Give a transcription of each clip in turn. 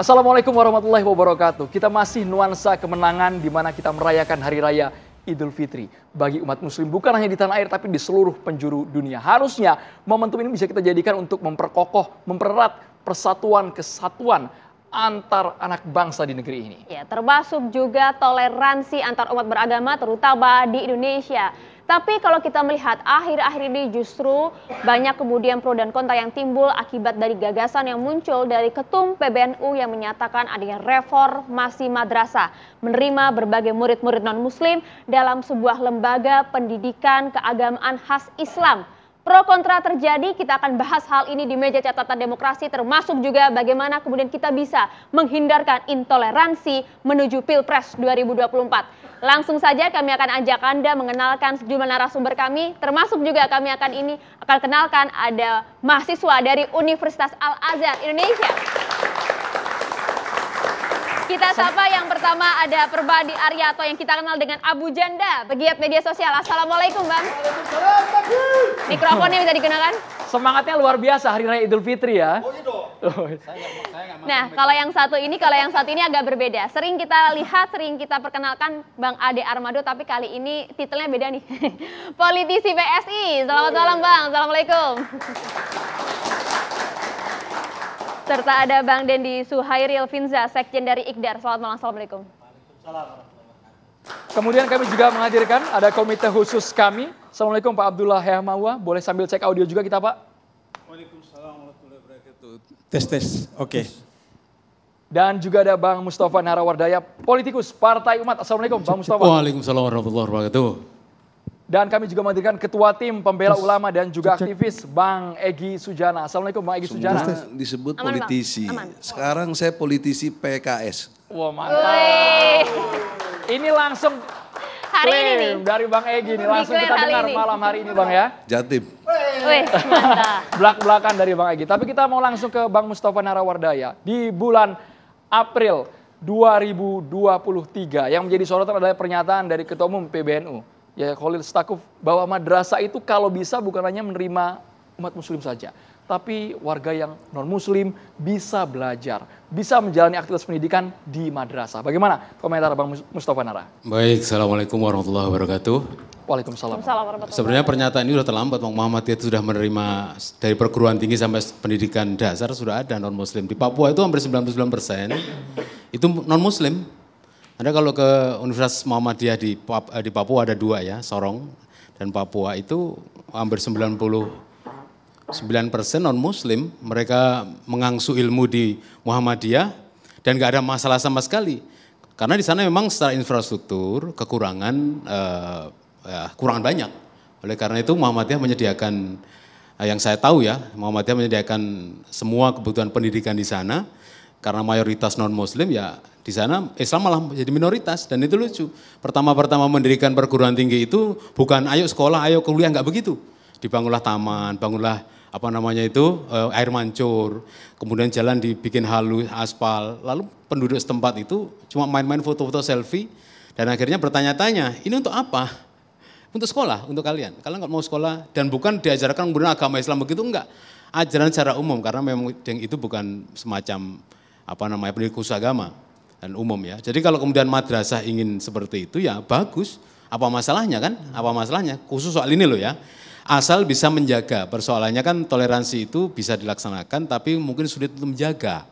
Assalamualaikum warahmatullahi wabarakatuh. Kita masih nuansa kemenangan di mana kita merayakan hari raya Idul Fitri bagi umat muslim bukan hanya di tanah air tapi di seluruh penjuru dunia. Harusnya momentum ini bisa kita jadikan untuk memperkokoh, mempererat persatuan kesatuan antar anak bangsa di negeri ini. Ya, termasuk juga toleransi antar umat beragama terutama di Indonesia. Tapi kalau kita melihat akhir-akhir ini justru banyak kemudian pro dan kontra yang timbul akibat dari gagasan yang muncul dari ketum PBNU yang menyatakan adanya reformasi madrasah, menerima berbagai murid-murid non-muslim dalam sebuah lembaga pendidikan keagamaan khas Islam pro kontra terjadi, kita akan bahas hal ini di meja catatan demokrasi termasuk juga bagaimana kemudian kita bisa menghindarkan intoleransi menuju Pilpres 2024. Langsung saja kami akan ajak Anda mengenalkan sejumlah narasumber kami termasuk juga kami akan ini akan kenalkan ada mahasiswa dari Universitas Al Azhar Indonesia. Kita sapa yang pertama ada Perbadi Aryato yang kita kenal dengan Abu Janda, pegiat media sosial. Assalamualaikum Bang. Mikrofonnya bisa digunakan? Semangatnya luar biasa hari Raya Idul Fitri ya. Oh, iya oh, iya. nah, kalau yang satu ini, kalau yang satu ini agak berbeda. Sering kita lihat, sering kita perkenalkan Bang Ade Armado, tapi kali ini titelnya beda nih. Politisi PSI. Selamat oh, iya. malam Bang. Assalamualaikum. Serta ada Bang Dendi Suhairil Finza, Sekjen dari IKDAR. Selamat malam, Assalamualaikum. Kemudian kami juga menghadirkan ada komite khusus kami. Assalamualaikum Pak Abdullah Hehmawa. Boleh sambil cek audio juga kita Pak. Waalaikumsalam warahmatullahi wabarakatuh. Tes tes, oke. Okay. Dan juga ada Bang Mustafa Narawardaya, politikus Partai Umat. Assalamualaikum Bang Mustafa. Waalaikumsalam warahmatullahi wabarakatuh. Dan kami juga menghadirkan Ketua Tim Pembela Mas, Ulama dan juga cek. aktivis Bang Egi Sujana. Assalamualaikum Bang Egi Sujana. Semua disebut aman, politisi. Aman. Sekarang saya politisi PKS. Wah mantap. Wey. Ini langsung hari ini nih. dari Bang Egi ini Langsung kita dengar ini. malam hari ini Bang ya. Jatim. Belak-belakan dari Bang Egi. Tapi kita mau langsung ke Bang Mustafa Narawardaya. Di bulan April 2023 yang menjadi sorotan adalah pernyataan dari Ketua Umum PBNU ya Khalil Stakuf bahwa madrasah itu kalau bisa bukan hanya menerima umat muslim saja, tapi warga yang non muslim bisa belajar, bisa menjalani aktivitas pendidikan di madrasah. Bagaimana komentar Bang Mustafa Nara? Baik, Assalamualaikum warahmatullahi wabarakatuh. Waalaikumsalam. Sebenarnya pernyataan ini sudah terlambat, Bang Muhammad. itu sudah menerima dari perguruan tinggi sampai pendidikan dasar sudah ada non muslim. Di Papua itu hampir 99 persen itu non muslim anda kalau ke Universitas Muhammadiyah di, eh, di Papua ada dua ya, Sorong dan Papua itu hampir puluh sembilan persen non muslim mereka mengangsu ilmu di Muhammadiyah dan nggak ada masalah sama sekali karena di sana memang secara infrastruktur kekurangan eh, ya, kurang banyak oleh karena itu Muhammadiyah menyediakan eh, yang saya tahu ya Muhammadiyah menyediakan semua kebutuhan pendidikan di sana karena mayoritas non muslim ya di sana Islam malah jadi minoritas dan itu lucu. Pertama-pertama mendirikan perguruan tinggi itu bukan ayo sekolah, ayo kuliah, nggak begitu. Dibangunlah taman, bangunlah apa namanya itu eh, air mancur, kemudian jalan dibikin halus aspal, lalu penduduk setempat itu cuma main-main foto-foto selfie dan akhirnya bertanya-tanya ini untuk apa? untuk sekolah, untuk kalian. Kalian nggak mau sekolah dan bukan diajarkan kemudian agama Islam begitu enggak. Ajaran secara umum karena memang itu bukan semacam apa namanya pendidikan khusus agama dan umum ya. Jadi kalau kemudian madrasah ingin seperti itu ya bagus. Apa masalahnya kan? Apa masalahnya? Khusus soal ini loh ya. Asal bisa menjaga. Persoalannya kan toleransi itu bisa dilaksanakan tapi mungkin sulit untuk menjaga.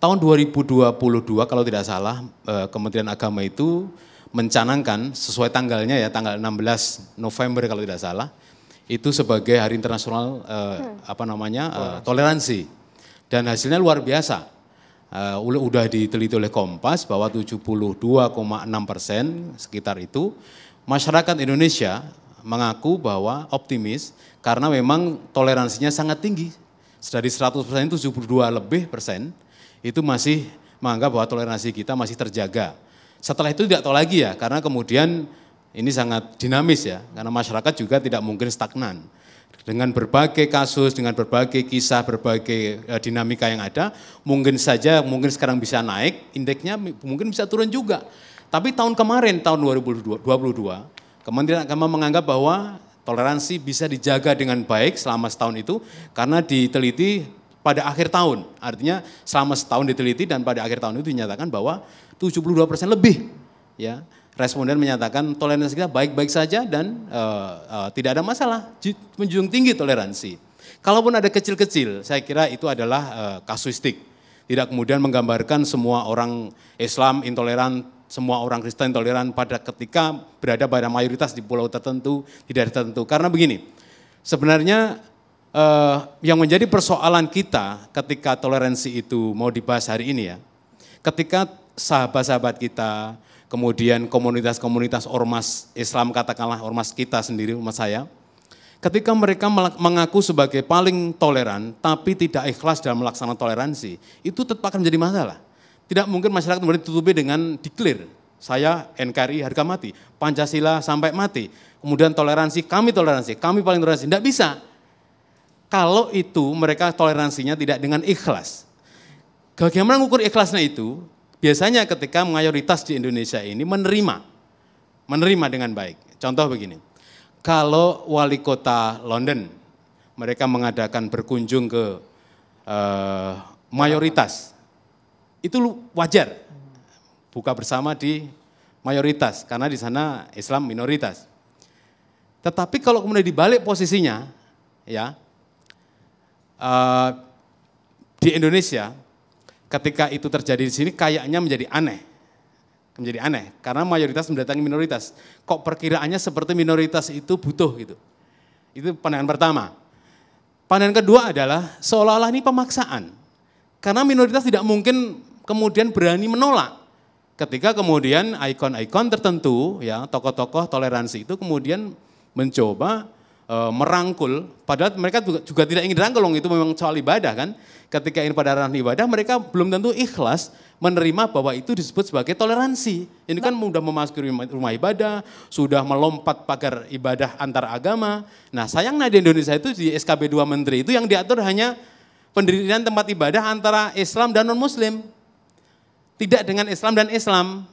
Tahun 2022 kalau tidak salah eh, Kementerian Agama itu mencanangkan sesuai tanggalnya ya tanggal 16 November kalau tidak salah itu sebagai hari internasional eh, hmm. apa namanya eh, toleransi dan hasilnya luar biasa uh, udah diteliti oleh Kompas bahwa 72,6 persen sekitar itu masyarakat Indonesia mengaku bahwa optimis karena memang toleransinya sangat tinggi. Dari 100 persen itu 72 lebih persen itu masih menganggap bahwa toleransi kita masih terjaga. Setelah itu tidak tahu lagi ya, karena kemudian ini sangat dinamis ya, karena masyarakat juga tidak mungkin stagnan dengan berbagai kasus, dengan berbagai kisah, berbagai uh, dinamika yang ada, mungkin saja mungkin sekarang bisa naik, indeksnya mungkin bisa turun juga. Tapi tahun kemarin tahun 2022, dua, Kementerian Agama menganggap bahwa toleransi bisa dijaga dengan baik selama setahun itu karena diteliti pada akhir tahun. Artinya selama setahun diteliti dan pada akhir tahun itu dinyatakan bahwa 72% lebih ya responden menyatakan toleransi kita baik-baik saja dan uh, uh, tidak ada masalah, menjunjung tinggi toleransi. Kalaupun ada kecil-kecil, saya kira itu adalah uh, kasuistik. Tidak kemudian menggambarkan semua orang Islam intoleran, semua orang Kristen intoleran pada ketika berada pada mayoritas di pulau tertentu, tidak tertentu. Karena begini, sebenarnya uh, yang menjadi persoalan kita ketika toleransi itu mau dibahas hari ini ya, ketika sahabat-sahabat kita, kemudian komunitas-komunitas ormas Islam katakanlah ormas kita sendiri, ormas saya, ketika mereka mengaku sebagai paling toleran tapi tidak ikhlas dalam melaksanakan toleransi, itu tetap akan menjadi masalah. Tidak mungkin masyarakat kemudian ditutupi dengan diklir, saya NKRI harga mati, Pancasila sampai mati, kemudian toleransi, kami toleransi, kami paling toleransi, tidak bisa. Kalau itu mereka toleransinya tidak dengan ikhlas. Bagaimana mengukur ikhlasnya itu? biasanya ketika mayoritas di Indonesia ini menerima, menerima dengan baik. Contoh begini, kalau wali kota London, mereka mengadakan berkunjung ke eh, mayoritas, itu wajar. Buka bersama di mayoritas, karena di sana Islam minoritas. Tetapi kalau kemudian dibalik posisinya, ya, eh, di Indonesia ketika itu terjadi di sini kayaknya menjadi aneh. Menjadi aneh karena mayoritas mendatangi minoritas. Kok perkiraannya seperti minoritas itu butuh gitu. Itu pandangan pertama. Pandangan kedua adalah seolah-olah ini pemaksaan. Karena minoritas tidak mungkin kemudian berani menolak. Ketika kemudian ikon-ikon tertentu ya, tokoh-tokoh toleransi itu kemudian mencoba eh, merangkul padahal mereka juga, tidak ingin dirangkul itu memang soal ibadah kan ketika ini pada ranah ibadah mereka belum tentu ikhlas menerima bahwa itu disebut sebagai toleransi. Ini kan sudah nah. memasuki rumah ibadah, sudah melompat pagar ibadah antar agama. Nah sayangnya di Indonesia itu di SKB 2 Menteri itu yang diatur hanya pendirian tempat ibadah antara Islam dan non-Muslim. Tidak dengan Islam dan Islam.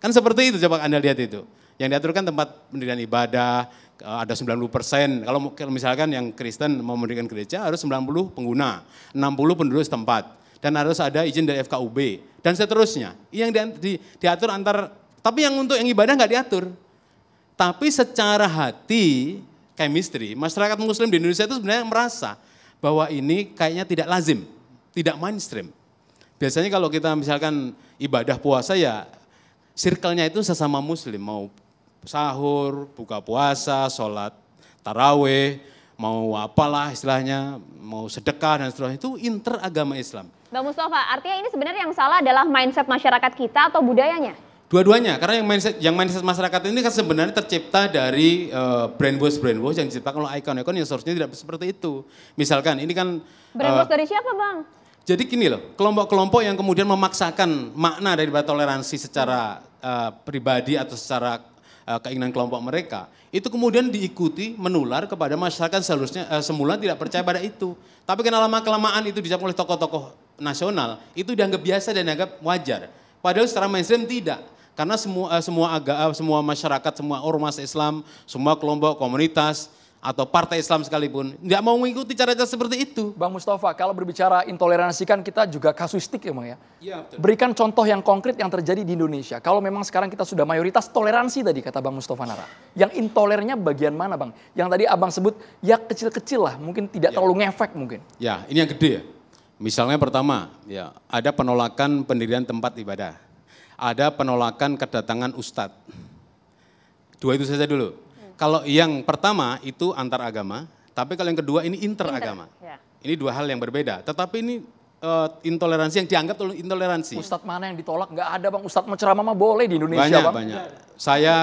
Kan seperti itu coba Anda lihat itu. Yang diaturkan tempat pendirian ibadah, Eh, ada 90 persen. Kalau misalkan yang Kristen mau mendirikan gereja harus 90 pengguna, 60 penduduk setempat. Dan harus ada izin dari FKUB. Dan seterusnya. Yang di, di, diatur antar, tapi yang untuk yang ibadah nggak diatur. Tapi secara hati, chemistry, masyarakat muslim di Indonesia itu sebenarnya merasa bahwa ini kayaknya tidak lazim, tidak mainstream. Biasanya kalau kita misalkan ibadah puasa ya circle itu sesama muslim, mau sahur, buka puasa, sholat taraweh, mau apalah istilahnya, mau sedekah dan seterusnya itu interagama Islam. Bang Mustafa, artinya ini sebenarnya yang salah adalah mindset masyarakat kita atau budayanya? Dua-duanya, karena yang mindset yang mindset masyarakat ini kan sebenarnya tercipta dari uh, brainwash brainwash yang diciptakan oleh ikon-ikon yang seharusnya tidak seperti itu. Misalkan ini kan brainwash uh, dari siapa, Bang? Jadi gini loh, kelompok-kelompok yang kemudian memaksakan makna dari toleransi secara uh, pribadi atau secara Eh, keinginan kelompok mereka, itu kemudian diikuti menular kepada masyarakat seharusnya eh, semula tidak percaya pada itu. Tapi kenal lama kelamaan itu dicap oleh tokoh-tokoh nasional, itu dianggap biasa dan dianggap wajar. Padahal secara mainstream tidak. Karena semua eh, semua agama, eh, semua masyarakat, semua ormas Islam, semua kelompok komunitas atau partai Islam sekalipun nggak mau mengikuti cara-cara seperti itu. Bang Mustafa, kalau berbicara intoleransi kan kita juga kasuistik ya, Bang ya. ya betul. Berikan contoh yang konkret yang terjadi di Indonesia. Kalau memang sekarang kita sudah mayoritas toleransi tadi kata Bang Mustafa Nara. Yang intolernya bagian mana, Bang? Yang tadi Abang sebut ya kecil-kecil lah, mungkin tidak ya. terlalu ngefek mungkin. Ya, ini yang gede ya. Misalnya pertama, ya ada penolakan pendirian tempat ibadah. Ada penolakan kedatangan ustadz. Dua itu saja dulu. Kalau yang pertama itu antar agama, tapi kalau yang kedua ini interagama. Inter, ya. Ini dua hal yang berbeda. Tetapi ini uh, intoleransi yang dianggap intoleransi. Ustadz mana yang ditolak? Gak ada bang. Ustadz menceramah mah boleh di Indonesia banyak, bang. Banyak banyak. Saya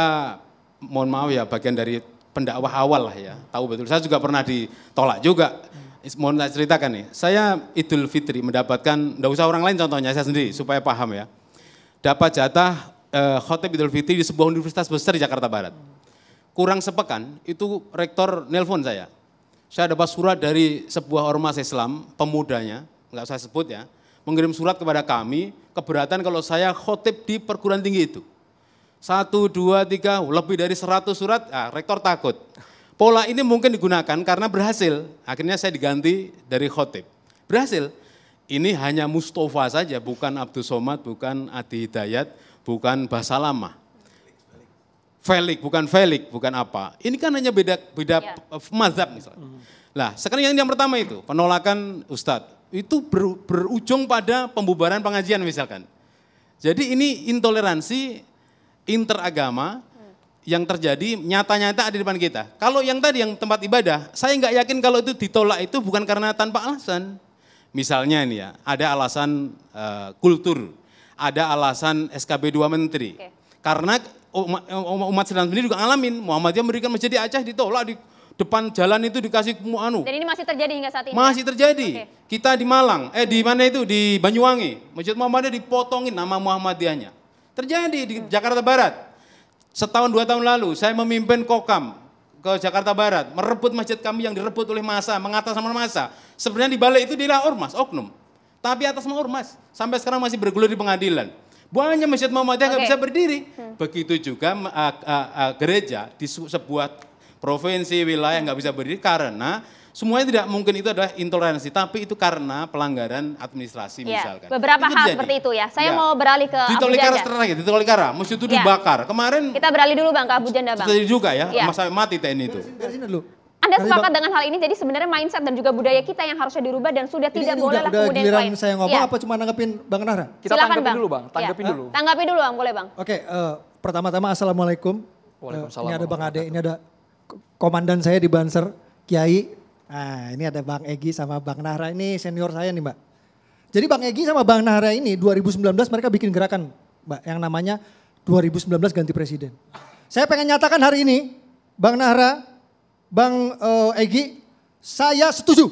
mohon maaf ya bagian dari pendakwah awal lah ya. Tahu betul. Saya juga pernah ditolak juga. Mohon saya ceritakan nih. Saya Idul Fitri mendapatkan, nggak usah orang lain contohnya, saya sendiri supaya paham ya. Dapat jatah eh, khotib Idul Fitri di sebuah universitas besar di Jakarta Barat kurang sepekan itu rektor nelpon saya. Saya dapat surat dari sebuah ormas Islam, pemudanya, nggak saya sebut ya, mengirim surat kepada kami, keberatan kalau saya khotib di perguruan tinggi itu. Satu, dua, tiga, lebih dari seratus surat, ah, rektor takut. Pola ini mungkin digunakan karena berhasil. Akhirnya saya diganti dari khotib. Berhasil. Ini hanya Mustafa saja, bukan Abdul Somad, bukan Adi Hidayat, bukan Basalamah. Felix, bukan Felix bukan apa. Ini kan hanya beda beda yeah. Ya. mazhab misalnya. lah sekarang yang yang pertama itu penolakan ustadz itu ber, berujung pada pembubaran pengajian misalkan. Jadi ini intoleransi interagama yang terjadi nyata-nyata ada di depan kita. Kalau yang tadi yang tempat ibadah, saya nggak yakin kalau itu ditolak itu bukan karena tanpa alasan. Misalnya ini ya, ada alasan uh, kultur, ada alasan SKB 2 menteri. Okay. Karena umat, umat Islam sendiri juga ngalamin. Muhammadiyah memberikan masjid di Aceh ditolak di depan jalan itu dikasih anu. Dan ini masih terjadi hingga saat ini. Masih terjadi. Okay. Kita di Malang, eh di mana itu di Banyuwangi, Masjid Muhammadiyah dipotongin nama Muhammadiyahnya. Terjadi di hmm. Jakarta Barat. Setahun dua tahun lalu saya memimpin Kokam ke Jakarta Barat, merebut masjid kami yang direbut oleh masa, mengatas sama masa. Sebenarnya di balik itu dia ormas, oknum. Tapi atas nama ormas, sampai sekarang masih bergulir di pengadilan. Banyak masjid Muhammadiyah nggak okay. bisa berdiri. Hmm. Begitu juga uh, uh, uh, gereja di sebuah provinsi, wilayah nggak bisa berdiri karena Semuanya tidak mungkin itu adalah intoleransi, tapi itu karena pelanggaran administrasi yeah. misalkan. Beberapa itu hal terjadi. seperti itu ya. Saya yeah. mau beralih ke di Tolikara terakhir, di Tolikara, masjid itu yeah. dibakar. Kemarin kita beralih dulu Bang ke Abu Janda Bang. Terjadi juga ya, yeah. masa mati TNI itu. Beresin, sini dulu. Anda sepakat dengan hal ini, jadi sebenarnya mindset dan juga budaya kita yang harusnya dirubah dan sudah tidak ini boleh udah, lah kemudian klaim. saya ngomong ya. apa cuma nanggepin Bang Nara? Kita Silakan, bang. dulu Bang, ya. dulu. Tanggapi dulu Bang, boleh Bang. Oke, okay, uh, eh, pertama-tama Assalamualaikum. Waalaikumsalam. Uh, ini ada Bang Ade, ini ada komandan saya di Banser, Kiai. Nah ini ada Bang Egi sama Bang Nara. ini senior saya nih Mbak. Jadi Bang Egi sama Bang Nara ini 2019 mereka bikin gerakan Mbak yang namanya 2019 ganti presiden. Saya pengen nyatakan hari ini Bang Nara. Bang uh, eh, Egi, saya setuju.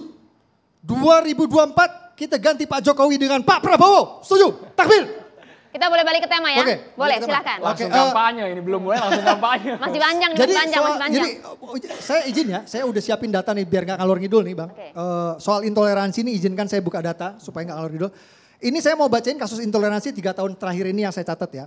2024 kita ganti Pak Jokowi dengan Pak Prabowo. Setuju? Takbir. Kita boleh balik ke tema ya? Oke, boleh, silakan. Langsung okay, eh, kampanye ini belum mulai langsung kampanye. Masih panjang, jadi, masih oh, panjang, masih panjang. Jadi saya izin ya, saya udah siapin data nih biar nggak ngalor ngidul nih, Bang. Okay. Uh, eh, soal intoleransi ini izinkan saya buka data supaya nggak ngalor ngidul. Ini saya mau bacain kasus intoleransi tiga tahun terakhir ini yang saya catat ya.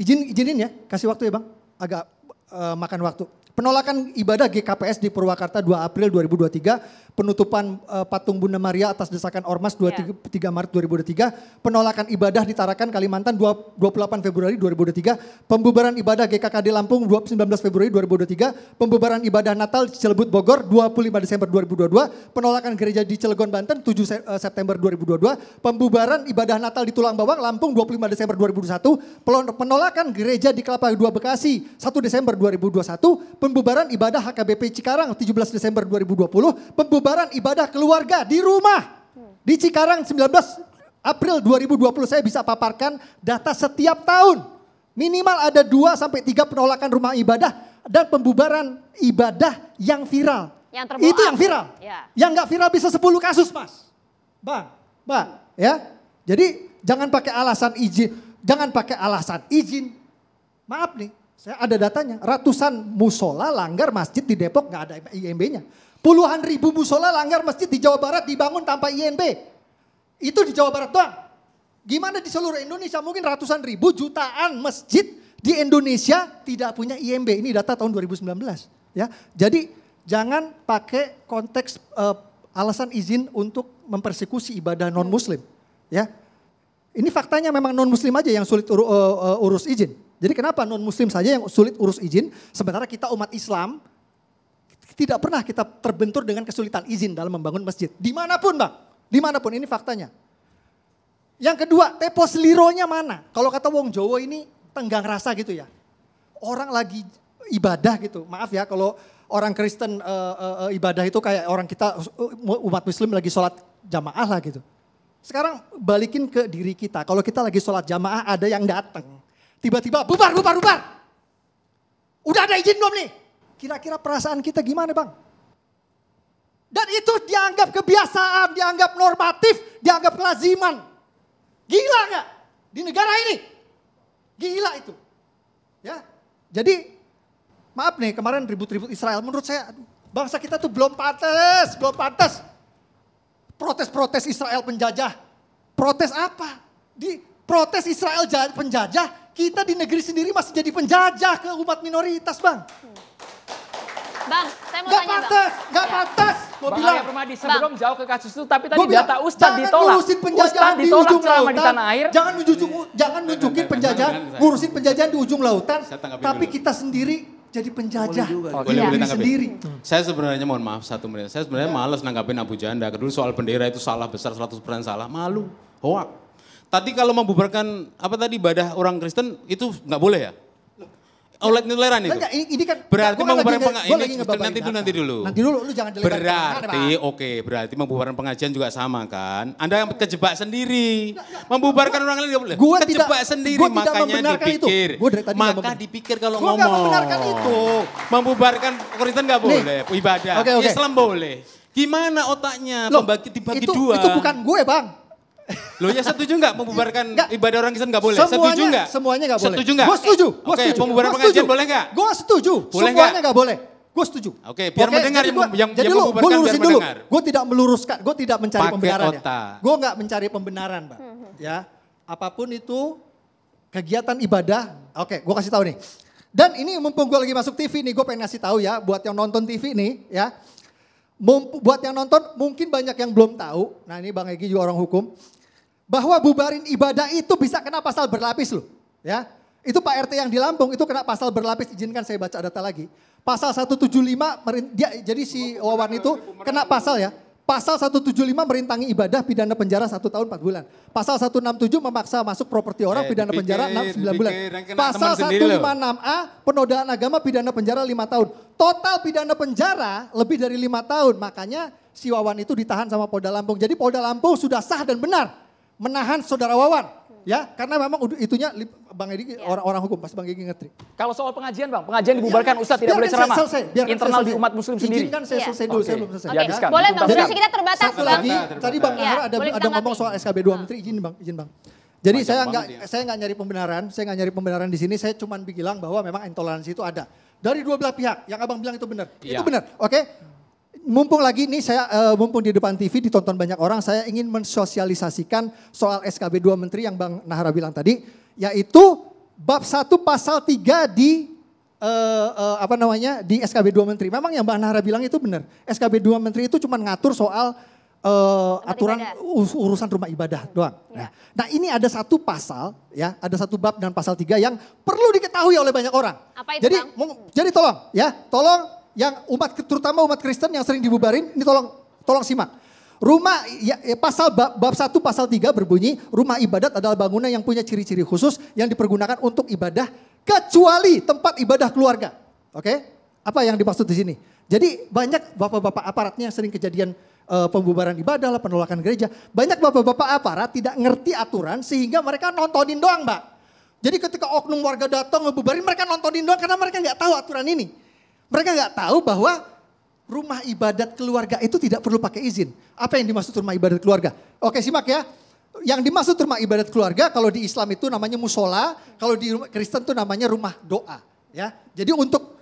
Izin izinin ya, kasih waktu ya, Bang. Agak uh, makan waktu. Penolakan ibadah GKPS di Purwakarta 2 April 2023, penutupan uh, patung Bunda Maria atas desakan Ormas 23, yeah. Maret 2023, penolakan ibadah di Tarakan Kalimantan 2, 28 Februari 2023, pembubaran ibadah GKKD Lampung 19 Februari 2023, pembubaran ibadah Natal di Cilebut Bogor 25 Desember 2022, penolakan gereja di Cilegon Banten 7 September 2022, pembubaran ibadah Natal di Tulang Bawang Lampung 25 Desember 2021, penolakan gereja di Kelapa 2 Bekasi 1 Desember 2021, Pembubaran ibadah HKBP Cikarang 17 Desember 2020. Pembubaran ibadah keluarga di rumah. Di Cikarang 19 April 2020 saya bisa paparkan data setiap tahun. Minimal ada 2 sampai 3 penolakan rumah ibadah dan pembubaran ibadah yang viral. Yang Itu yang viral. Ya. Yang nggak viral bisa 10 kasus, Mas. Bang, Mbak, ya. Jadi jangan pakai alasan izin, jangan pakai alasan izin. Maaf nih, saya ada datanya, ratusan musola langgar masjid di Depok nggak ada IMB-nya. Puluhan ribu musola langgar masjid di Jawa Barat dibangun tanpa IMB. Itu di Jawa Barat doang. Gimana di seluruh Indonesia mungkin ratusan ribu jutaan masjid di Indonesia tidak punya IMB. Ini data tahun 2019 ya. Jadi jangan pakai konteks uh, alasan izin untuk mempersekusi ibadah non muslim ya. Ini faktanya memang non muslim aja yang sulit ur, uh, eh, uh, eh, urus izin jadi kenapa non muslim saja yang sulit urus izin, sementara kita umat Islam tidak pernah kita terbentur dengan kesulitan izin dalam membangun masjid. Dimanapun bang, dimanapun ini faktanya. Yang kedua, tepo selironya mana? Kalau kata wong Jowo ini tenggang rasa gitu ya. Orang lagi ibadah gitu. Maaf ya kalau orang Kristen uh, uh, ibadah itu kayak orang kita umat muslim lagi sholat jamaah lah gitu. Sekarang balikin ke diri kita. Kalau kita lagi sholat jamaah ada yang datang Tiba-tiba bubar, bubar, bubar. Udah ada izin belum nih? Kira-kira perasaan kita gimana bang? Dan itu dianggap kebiasaan, dianggap normatif, dianggap kelaziman. Gila gak? Di negara ini. Gila itu. Ya, jadi maaf nih kemarin ribut-ribut Israel menurut saya aduh, bangsa kita tuh belum pantas, belum pantas. Protes-protes Israel penjajah. Protes apa? Di protes Israel penjajah kita di negeri sendiri masih jadi penjajah ke umat minoritas, Bang. Bang, saya mau gak tanya, pantas, Bang. Gak ya. pantas, gak pantas. Bang bilang. Bang ya, Permadi, sebelum bang. jauh ke kasus itu, tapi tadi bilang, data Ustad ditolak. Ustad ditolak di selama di tanah air. Jangan, nunjukin, jangan nunjukin penjajahan, ngurusin penjajahan di ujung lautan. Tapi dulu. kita sendiri jadi penjajah boleh juga. boleh, sendiri. Saya sebenarnya mohon maaf satu menit. Saya sebenarnya ya. males nanggapin Abu Janda. Kedua soal bendera itu salah besar 100% salah. Malu. Hoak. Tadi kalau membubarkan apa tadi ibadah orang Kristen itu nggak boleh ya? oleh nilairan itu. Enggak, ini, kan berarti membubarkan pengajian ini nanti dulu nanti dulu. Nanti dulu lu jangan Berarti oke, okay, berarti membubarkan pengajian juga sama kan? Anda yang kejebak sendiri. membubarkan orang lain boleh. Gua kejebak tidak, sendiri gua makanya dipikir. Itu. Gua maka dipikir kalau gua ngomong. membenarkan itu. Membubarkan Kristen enggak boleh, Nih. ibadah. Okay, okay. Islam boleh. Gimana otaknya? Loh, Pembagi dibagi itu, dua. Itu bukan gue, ya, Bang. Lo ya setuju nggak membubarkan gak. ibadah orang Kristen gak boleh? Semuanya, setuju nggak? Semuanya gak boleh. Setuju nggak? Gue setuju. Gue okay, setuju. Pembubaran pengajian boleh nggak? Gue setuju. Boleh semuanya nggak boleh. Gue setuju. Oke, okay, biar okay, mendengar yang, gua, yang, jadi yang lu, gua lurusin dulu. Gue tidak meluruskan, gue tidak mencari Pake pembenaran. Ya. Gue gak mencari pembenaran, Pak. Ya, apapun itu kegiatan ibadah. Oke, gue kasih tahu nih. Dan ini mumpung gue lagi masuk TV nih, gue pengen ngasih tahu ya buat yang nonton TV nih ya. Mumpu, buat yang nonton mungkin banyak yang belum tahu. Nah ini Bang Egi juga orang hukum bahwa bubarin ibadah itu bisa kena pasal berlapis loh. Ya, itu Pak RT yang di Lampung itu kena pasal berlapis. Izinkan saya baca data lagi. Pasal 175 dia jadi si Wawan itu kena pasal ya. Pasal 175 merintangi ibadah pidana penjara 1 tahun 4 bulan. Pasal 167 memaksa masuk properti orang eh, pidana dipikir, penjara 6 9 bulan. Pasal 156A penodaan agama pidana penjara 5 tahun. Total pidana penjara lebih dari 5 tahun. Makanya si Wawan itu ditahan sama Polda Lampung. Jadi Polda Lampung sudah sah dan benar menahan saudara Wawan hmm. ya karena memang itunya Bang Edi orang-orang ya. hukum pasti Bang Edi ngetrik. Kalau soal pengajian Bang, pengajian ya, dibubarkan ya, Ustaz tidak boleh ceramah. Selesai, internal di umat muslim sendiri. Izinkan saya ya. selesai dulu, okay. saya belum selesai. Okay. Dihabiskan. Boleh Bang, durasi kita terbatas Satu Bang. Lagi, tadi Bang Nahar ada ada ngomong soal SKB 2 Menteri, izin Bang, izin Bang. Jadi Banyak saya enggak ya. saya enggak nyari pembenaran, saya enggak nyari pembenaran di sini, saya cuma bilang bahwa memang intoleransi itu ada dari dua belah pihak. Yang abang bilang itu benar, ya. itu benar, oke? Okay? mumpung lagi ini saya uh, mumpung di depan TV ditonton banyak orang, saya ingin mensosialisasikan soal SKB 2 Menteri yang Bang Nahara bilang tadi, yaitu bab 1 pasal 3 di uh, uh, apa namanya di SKB 2 Menteri. Memang yang bang Nahra bilang itu benar. SKB 2 Menteri itu cuma ngatur soal uh, aturan ibadah. urusan rumah ibadah hmm. doang. Ya. Nah, nah, ini ada satu pasal ya, ada satu bab dan pasal 3 yang perlu diketahui oleh banyak orang. Apa itu, jadi bang? jadi tolong ya, tolong yang umat terutama umat Kristen yang sering dibubarin, ini tolong tolong simak. Rumah ya, ya, pasal bab, bab 1 pasal 3 berbunyi rumah ibadat adalah bangunan yang punya ciri-ciri khusus yang dipergunakan untuk ibadah kecuali tempat ibadah keluarga. Oke? Okay? Apa yang dimaksud di sini? Jadi banyak bapak-bapak aparatnya yang sering kejadian e, pembubaran ibadah lah, penolakan gereja. Banyak bapak-bapak aparat tidak ngerti aturan sehingga mereka nontonin doang, Mbak. Jadi ketika oknum warga datang ngebubarin mereka nontonin doang karena mereka nggak tahu aturan ini. Mereka nggak tahu bahwa rumah ibadat keluarga itu tidak perlu pakai izin. Apa yang dimaksud rumah ibadat keluarga? Oke simak ya. Yang dimaksud rumah ibadat keluarga kalau di Islam itu namanya musola, kalau di Kristen itu namanya rumah doa. Ya, jadi untuk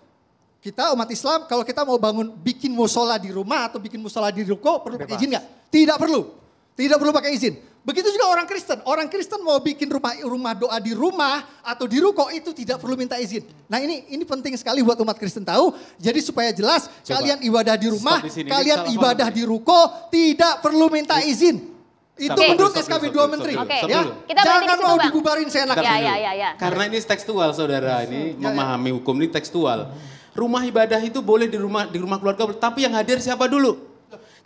kita umat Islam kalau kita mau bangun bikin musola di rumah atau bikin musola di ruko perlu pakai izin nggak? Tidak perlu. Tidak perlu pakai izin. Begitu juga orang Kristen. Orang Kristen mau bikin rumah rumah doa di rumah atau di ruko itu tidak perlu minta izin. Nah ini ini penting sekali buat umat Kristen tahu. Jadi supaya jelas Coba. kalian ibadah di rumah, di sini. kalian Ini ibadah di ruko tidak perlu minta izin. Itu okay. menurut SKB 2 Menteri. okay. ya. Kita Jangan mau dikubarin dibubarin seenaknya. Ya, ya, ya, ya. Karena ini tekstual saudara, ya, ini ya, ya, memahami hukum ini tekstual. Rumah ibadah itu boleh di rumah di rumah keluarga, tapi yang hadir siapa dulu?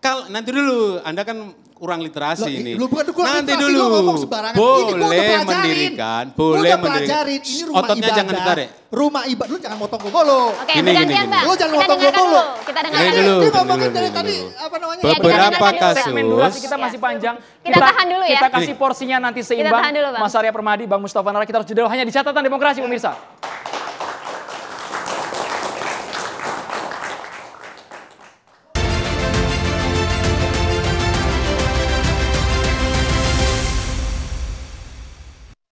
Kal nanti dulu, Anda kan kurang literasi Loh, ini. Lu bukan kurang Nanti literasi, dulu. ngomong sembarangan. Boleh ini mendirikan, boleh mendirikan. Ini rumah Ototnya ibadah. jangan ditarik. Rumah ibadah, lu jangan motong gue lo. Oke, gini, gini, gini. Lu jangan kita motong gue lo. Kita dengar dulu. Ini ngomongin dari tadi, apa namanya? Beberapa kasus. kita masih panjang. Kita tahan dulu ya. Kita kasih porsinya nanti seimbang. Mas Arya Permadi, Bang Mustafa Nara, kita harus jeda hanya di catatan demokrasi pemirsa.